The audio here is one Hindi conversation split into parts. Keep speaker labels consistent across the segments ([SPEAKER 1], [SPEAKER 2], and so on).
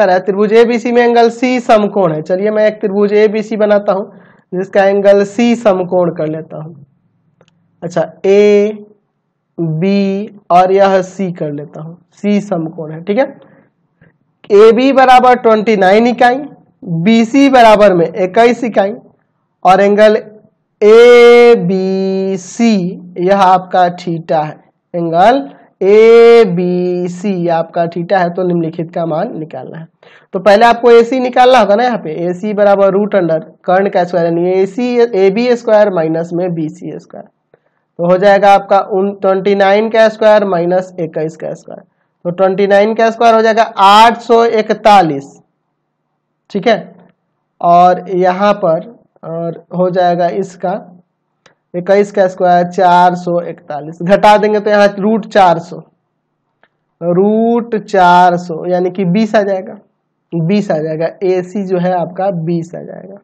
[SPEAKER 1] कह रहा है त्रिभुज एबीसी में एंगल सी समकोण है चलिए मैं एक त्रिभुज एबीसी बनाता हूं जिसका एंगल सी समकोण कर लेता हूं अच्छा ए बी और यह सी कर लेता हूं सी समकोण है ठीक है ए बी बराबर ट्वेंटी नाइन इकाई बी सी बराबर में इक्कीस इकाई और एंगल ए बी सी यह आपका ठीटा है एंगल ए बी सी आपका थीटा है तो निम्नलिखित का मान निकालना है तो पहले आपको ए सी निकालना होगा ना यहाँ पे ए सी बराबर रूट अंडर कर्ण का स्क्वायर यानी A C A B square minus में बी सी स्क्वायर तो हो जाएगा आपका उन ट्वेंटी नाइन का स्क्वायर माइनस इक्कीस का स्क्वायर तो ट्वेंटी नाइन का स्क्वायर हो जाएगा आठ सौ इकतालीस ठीक है और यहाँ पर और हो जाएगा इसका इक्कीस का स्क्वायर चार सौ इकतालीस घटा देंगे तो यहाँ रूट चार सौ रूट चार सौ यानी कि बीस आ जाएगा बीस आ जाएगा सी जो है आपका बीस आ जाएगा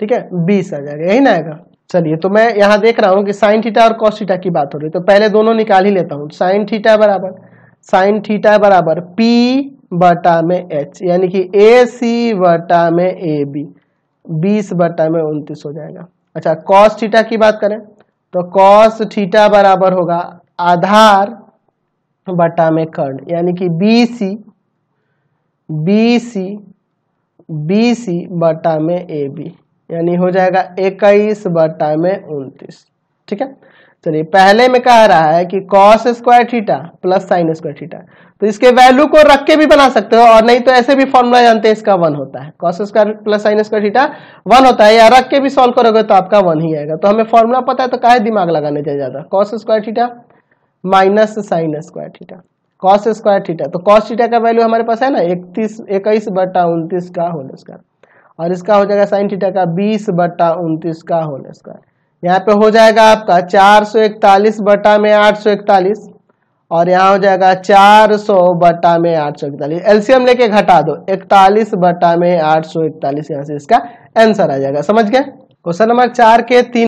[SPEAKER 1] ठीक है बीस आ जाएगा यही ना आएगा चलिए तो मैं यहाँ देख रहा हूँ कि साइन थीटा और कॉस थीटा की बात हो रही है तो पहले दोनों निकाल ही लेता हूँ साइन थीटा बराबर साइन थीटा बराबर पी बटा में एच यानी कि ए सी बटा में ए बी बीस बटा में उनतीस हो जाएगा अच्छा कॉस थीटा की बात करें तो कॉस थीटा बराबर होगा आधार बटा में कर्ण यानी कि B C B C B C बटा में ए बी यानी हो जाएगा इक्कीस बटा में उनतीस ठीक है चलिए पहले में कह रहा है कि cos square theta plus sine square theta तो इसके वैल्यू को रख के भी बना सकते हो और नहीं तो ऐसे भी फॉर्मूला जानते हैं इसका वन होता है cos square plus sine square theta one होता है या रख के भी सॉल्व करोगे तो आपका वन ही आएगा तो हमें फॉर्मूला पता है तो क्या दिमाग लगाने चाहिए ज्यादा cos square theta minus sine square theta cos square theta तो कॉस थीटा का वैल्यू हमारे पास है ना इकतीस इक्कीस बटा उनतीस का होल स्क्वायर और इसका हो जाएगा साइन थीटा का बीस बटा उनतीस का होल स्क्वायर यहाँ पे हो जाएगा आपका चार इकतालीस बटा में आठ सौ इकतालीस और यहाँ हो जाएगा चार बटा में आठ सौ इकतालीस एलसीएम लेके घटा दो इकतालीस बटा में आठ सौ इकतालीस यहाँ से इसका आंसर आ जाएगा समझ गए क्वेश्चन नंबर चार के तीन